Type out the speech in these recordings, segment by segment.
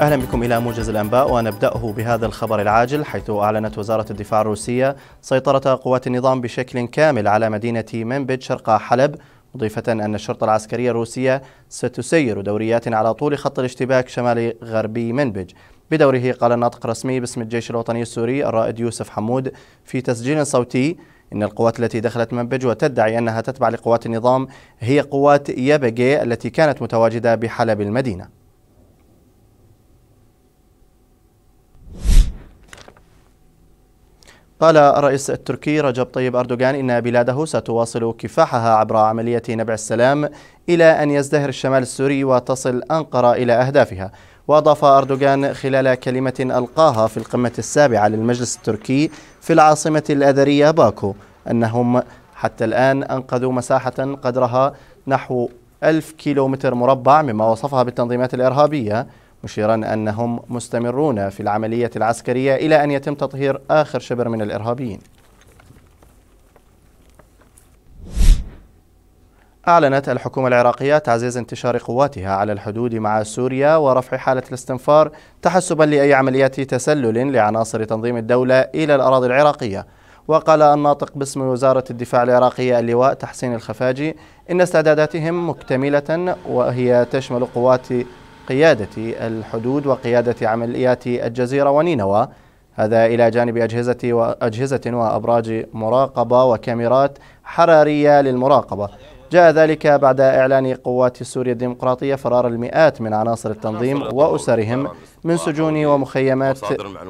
أهلا بكم إلى موجز الأنباء ونبدأه بهذا الخبر العاجل حيث أعلنت وزارة الدفاع الروسية سيطرة قوات النظام بشكل كامل على مدينة منبج شرق حلب مضيفة أن الشرطة العسكرية الروسية ستسير دوريات على طول خط الاشتباك شمال غربي منبج بدوره قال الناطق الرسمي باسم الجيش الوطني السوري الرائد يوسف حمود في تسجيل صوتي إن القوات التي دخلت منبج وتدعي أنها تتبع لقوات النظام هي قوات يبجي التي كانت متواجدة بحلب المدينة قال الرئيس التركي رجب طيب أردوغان إن بلاده ستواصل كفاحها عبر عملية نبع السلام إلى أن يزدهر الشمال السوري وتصل أنقرة إلى أهدافها وأضاف أردوغان خلال كلمة ألقاها في القمة السابعة للمجلس التركي في العاصمة الأذرية باكو أنهم حتى الآن أنقذوا مساحة قدرها نحو ألف كيلومتر مربع مما وصفها بالتنظيمات الإرهابية مشيرا أنهم مستمرون في العملية العسكرية إلى أن يتم تطهير آخر شبر من الإرهابيين أعلنت الحكومة العراقية تعزيز انتشار قواتها على الحدود مع سوريا ورفع حالة الاستنفار تحسبا لأي عمليات تسلل لعناصر تنظيم الدولة إلى الأراضي العراقية وقال الناطق باسم وزارة الدفاع العراقية اللواء تحسين الخفاجي إن استعداداتهم مكتملة وهي تشمل قوات قيادة الحدود وقيادة عمليات الجزيرة ونينوى هذا إلى جانب أجهزة وأجهزة وأبراج مراقبة وكاميرات حرارية للمراقبة جاء ذلك بعد إعلان قوات سوريا الديمقراطية فرار المئات من عناصر التنظيم وأسرهم من سجون ومخيمات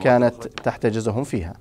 كانت تحتجزهم فيها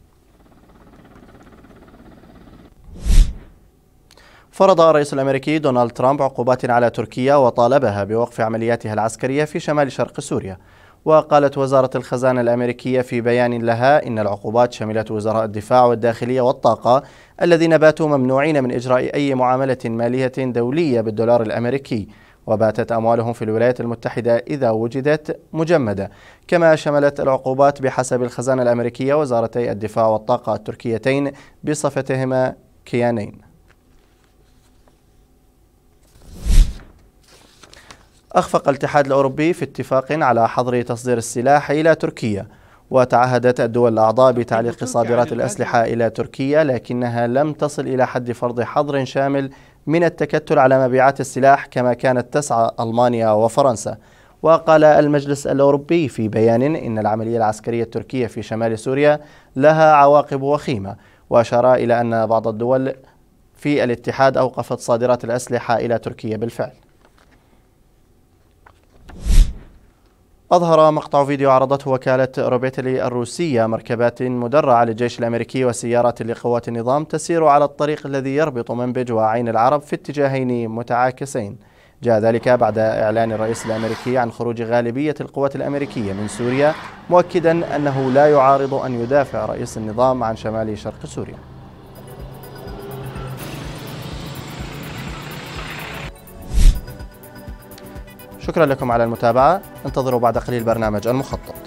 فرض الرئيس الأمريكي دونالد ترامب عقوبات على تركيا وطالبها بوقف عملياتها العسكرية في شمال شرق سوريا وقالت وزارة الخزانة الأمريكية في بيان لها إن العقوبات شملت وزراء الدفاع والداخلية والطاقة الذين باتوا ممنوعين من إجراء أي معاملة مالية دولية بالدولار الأمريكي وباتت أموالهم في الولايات المتحدة إذا وجدت مجمدة كما شملت العقوبات بحسب الخزانة الأمريكية وزارتي الدفاع والطاقة التركيتين بصفتهما كيانين أخفق الاتحاد الأوروبي في اتفاق على حظر تصدير السلاح إلى تركيا وتعهدت الدول الأعضاء بتعليق يعني صادرات الأسلحة إلى تركيا لكنها لم تصل إلى حد فرض حظر شامل من التكتل على مبيعات السلاح كما كانت تسعى ألمانيا وفرنسا وقال المجلس الأوروبي في بيان إن العملية العسكرية التركية في شمال سوريا لها عواقب وخيمة وأشار إلى أن بعض الدول في الاتحاد أوقفت صادرات الأسلحة إلى تركيا بالفعل أظهر مقطع فيديو عرضته وكالة روبيتلي الروسية مركبات مدرعة للجيش الأمريكي وسيارات لقوات النظام تسير على الطريق الذي يربط منبج وعين العرب في اتجاهين متعاكسين جاء ذلك بعد إعلان الرئيس الأمريكي عن خروج غالبية القوات الأمريكية من سوريا مؤكدا أنه لا يعارض أن يدافع رئيس النظام عن شمال شرق سوريا شكرا لكم على المتابعة انتظروا بعد قليل برنامج المخطط